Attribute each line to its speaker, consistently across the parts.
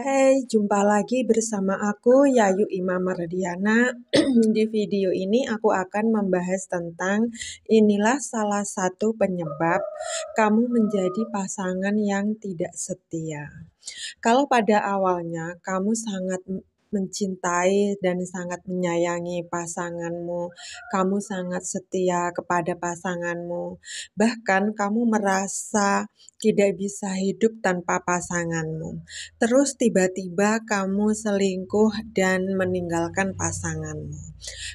Speaker 1: Hai, hey, jumpa lagi bersama aku Yayu Imam Mardiana. Di video ini aku akan membahas tentang inilah salah satu penyebab kamu menjadi pasangan yang tidak setia. Kalau pada awalnya kamu sangat mencintai dan sangat menyayangi pasanganmu. Kamu sangat setia kepada pasanganmu. Bahkan kamu merasa tidak bisa hidup tanpa pasanganmu. Terus tiba-tiba kamu selingkuh dan meninggalkan pasanganmu.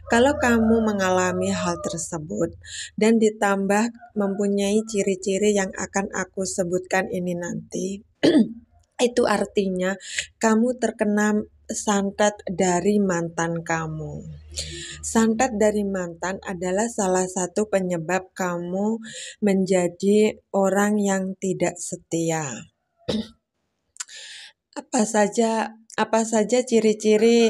Speaker 1: Kalau kamu mengalami hal tersebut dan ditambah mempunyai ciri-ciri yang akan aku sebutkan ini nanti, itu artinya kamu terkena santet dari mantan kamu. Santet dari mantan adalah salah satu penyebab kamu menjadi orang yang tidak setia. apa saja apa saja ciri-ciri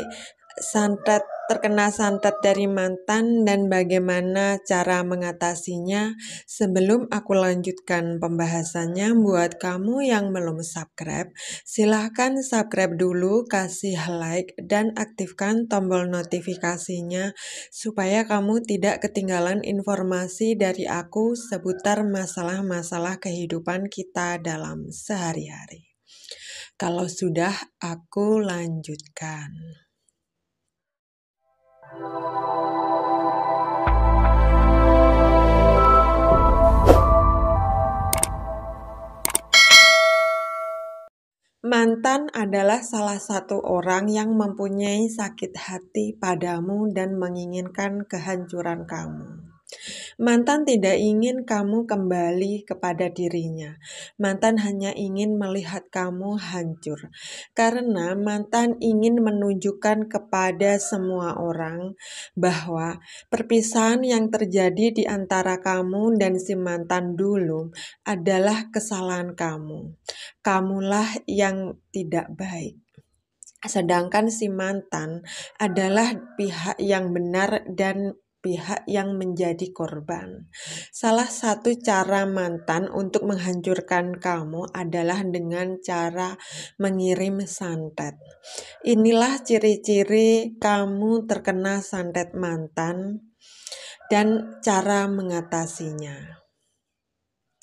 Speaker 1: santet terkena santet dari mantan dan bagaimana cara mengatasinya sebelum aku lanjutkan pembahasannya buat kamu yang belum subscribe silahkan subscribe dulu kasih like dan aktifkan tombol notifikasinya supaya kamu tidak ketinggalan informasi dari aku seputar masalah-masalah kehidupan kita dalam sehari-hari kalau sudah aku lanjutkan Mantan adalah salah satu orang yang mempunyai sakit hati padamu dan menginginkan kehancuran kamu. Mantan tidak ingin kamu kembali kepada dirinya. Mantan hanya ingin melihat kamu hancur. Karena mantan ingin menunjukkan kepada semua orang bahwa perpisahan yang terjadi di antara kamu dan si mantan dulu adalah kesalahan kamu. Kamulah yang tidak baik sedangkan si mantan adalah pihak yang benar dan pihak yang menjadi korban. Salah satu cara mantan untuk menghancurkan kamu adalah dengan cara mengirim santet. Inilah ciri-ciri kamu terkena santet mantan dan cara mengatasinya.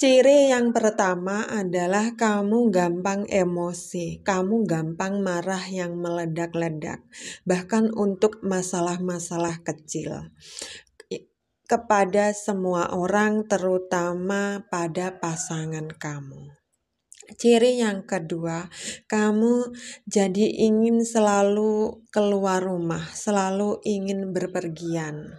Speaker 1: Ciri yang pertama adalah kamu gampang emosi, kamu gampang marah yang meledak-ledak, bahkan untuk masalah-masalah kecil kepada semua orang, terutama pada pasangan kamu. Ciri yang kedua, kamu jadi ingin selalu keluar rumah, selalu ingin berpergian.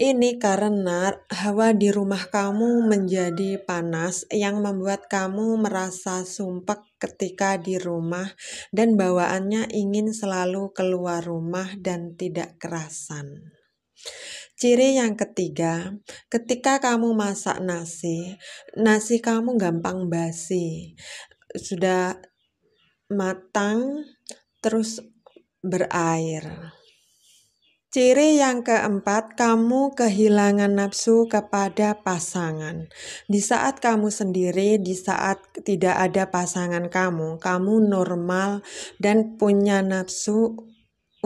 Speaker 1: Ini karena hawa di rumah kamu menjadi panas yang membuat kamu merasa sumpek ketika di rumah dan bawaannya ingin selalu keluar rumah dan tidak kerasan. Ciri yang ketiga, ketika kamu masak nasi, nasi kamu gampang basi. Sudah matang terus berair. Ciri yang keempat, kamu kehilangan nafsu kepada pasangan. Di saat kamu sendiri, di saat tidak ada pasangan kamu, kamu normal dan punya nafsu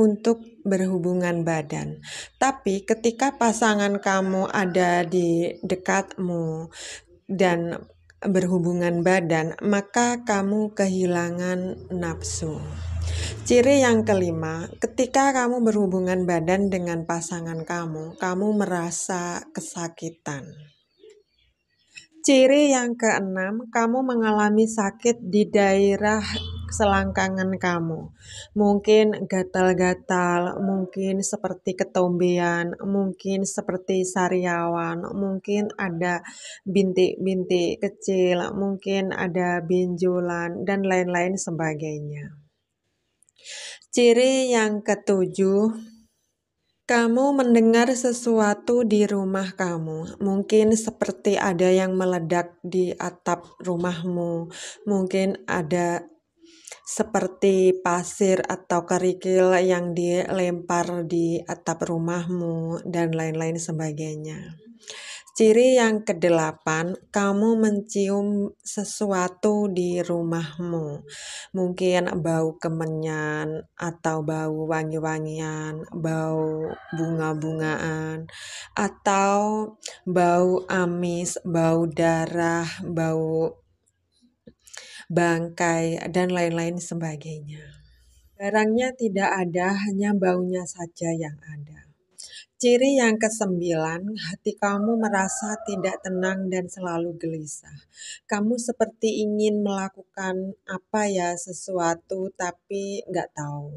Speaker 1: untuk berhubungan badan. Tapi ketika pasangan kamu ada di dekatmu dan berhubungan badan, maka kamu kehilangan nafsu. Ciri yang kelima, ketika kamu berhubungan badan dengan pasangan kamu, kamu merasa kesakitan. Ciri yang keenam, kamu mengalami sakit di daerah selangkangan kamu. Mungkin gatal-gatal, mungkin seperti ketombean, mungkin seperti sariawan, mungkin ada bintik-bintik kecil, mungkin ada benjolan, dan lain-lain sebagainya. Ciri yang ketujuh, kamu mendengar sesuatu di rumah kamu. Mungkin seperti ada yang meledak di atap rumahmu, mungkin ada seperti pasir atau kerikil yang dilempar di atap rumahmu, dan lain-lain sebagainya. Ciri yang kedelapan, kamu mencium sesuatu di rumahmu. Mungkin bau kemenyan atau bau wangi-wangian, bau bunga-bungaan, atau bau amis, bau darah, bau bangkai, dan lain-lain sebagainya. Barangnya tidak ada, hanya baunya saja yang ada. Ciri yang kesembilan, hati kamu merasa tidak tenang dan selalu gelisah. Kamu seperti ingin melakukan apa ya sesuatu tapi nggak tahu.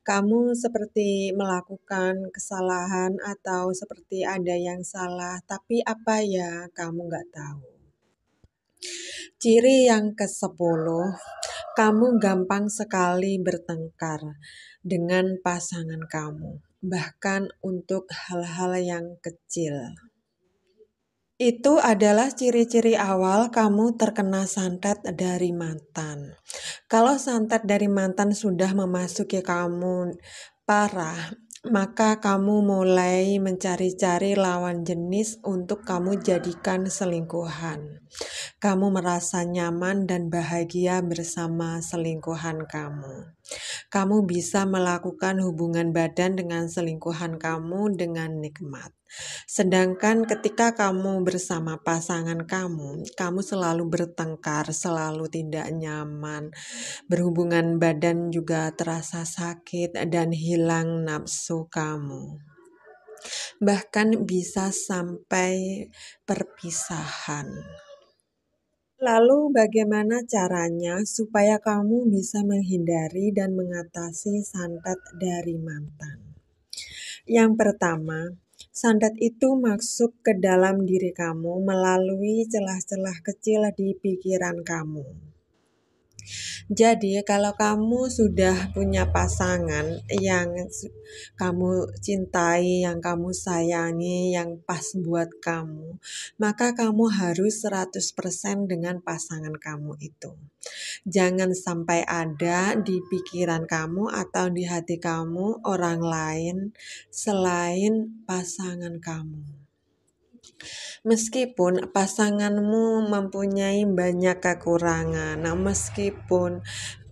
Speaker 1: Kamu seperti melakukan kesalahan atau seperti ada yang salah tapi apa ya kamu nggak tahu. Ciri yang kesepuluh, kamu gampang sekali bertengkar dengan pasangan kamu bahkan untuk hal-hal yang kecil. Itu adalah ciri-ciri awal kamu terkena santet dari mantan. Kalau santet dari mantan sudah memasuki kamu parah, maka kamu mulai mencari-cari lawan jenis untuk kamu jadikan selingkuhan. Kamu merasa nyaman dan bahagia bersama selingkuhan kamu. Kamu bisa melakukan hubungan badan dengan selingkuhan kamu dengan nikmat. Sedangkan ketika kamu bersama pasangan kamu, kamu selalu bertengkar, selalu tidak nyaman, berhubungan badan juga terasa sakit dan hilang nafsu kamu bahkan bisa sampai perpisahan. Lalu, bagaimana caranya supaya kamu bisa menghindari dan mengatasi santet dari mantan? Yang pertama, santet itu masuk ke dalam diri kamu melalui celah-celah kecil di pikiran kamu. Jadi, kalau kamu sudah punya pasangan yang kamu cintai, yang kamu sayangi, yang pas buat kamu, maka kamu harus 100% dengan pasangan kamu itu. Jangan sampai ada di pikiran kamu atau di hati kamu orang lain selain pasangan kamu. Meskipun pasanganmu mempunyai banyak kekurangan, nah meskipun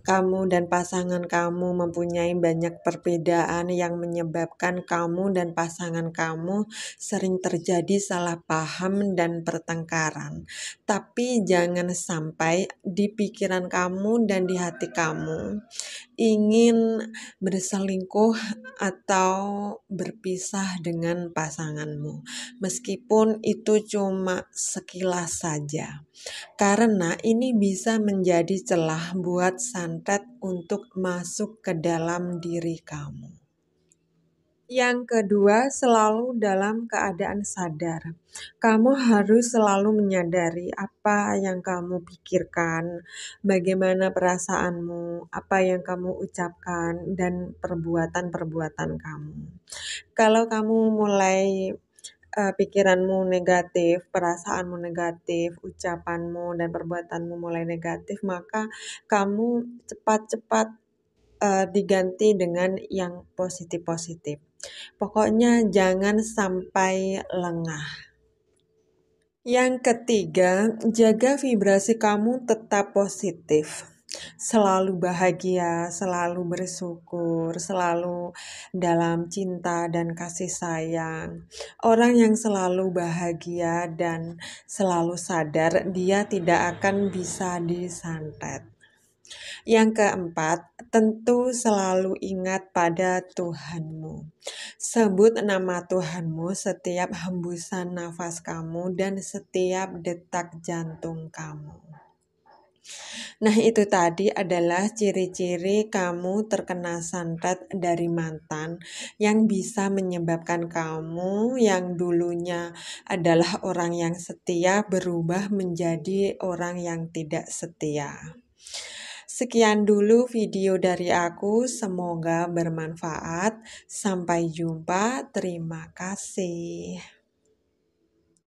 Speaker 1: kamu dan pasangan kamu mempunyai banyak perbedaan yang menyebabkan kamu dan pasangan kamu sering terjadi salah paham dan pertengkaran. Tapi jangan sampai di pikiran kamu dan di hati kamu ingin berselingkuh atau berpisah dengan pasanganmu, meskipun itu cuma sekilas saja. Karena ini bisa menjadi celah buat santet untuk masuk ke dalam diri kamu. Yang kedua, selalu dalam keadaan sadar. Kamu harus selalu menyadari apa yang kamu pikirkan, bagaimana perasaanmu, apa yang kamu ucapkan, dan perbuatan-perbuatan kamu. Kalau kamu mulai uh, pikiranmu negatif, perasaanmu negatif, ucapanmu dan perbuatanmu mulai negatif, maka kamu cepat-cepat uh, diganti dengan yang positif-positif. Pokoknya jangan sampai lengah. Yang ketiga, jaga vibrasi kamu tetap positif selalu bahagia, selalu bersyukur, selalu dalam cinta dan kasih sayang. Orang yang selalu bahagia dan selalu sadar, dia tidak akan bisa disantet. Yang keempat, tentu selalu ingat pada Tuhanmu. Sebut nama Tuhanmu setiap hembusan nafas kamu dan setiap detak jantung kamu. Nah, itu tadi adalah ciri-ciri kamu terkena santet dari mantan yang bisa menyebabkan kamu yang dulunya adalah orang yang setia berubah menjadi orang yang tidak setia. Sekian dulu video dari aku, semoga bermanfaat. Sampai jumpa, terima kasih.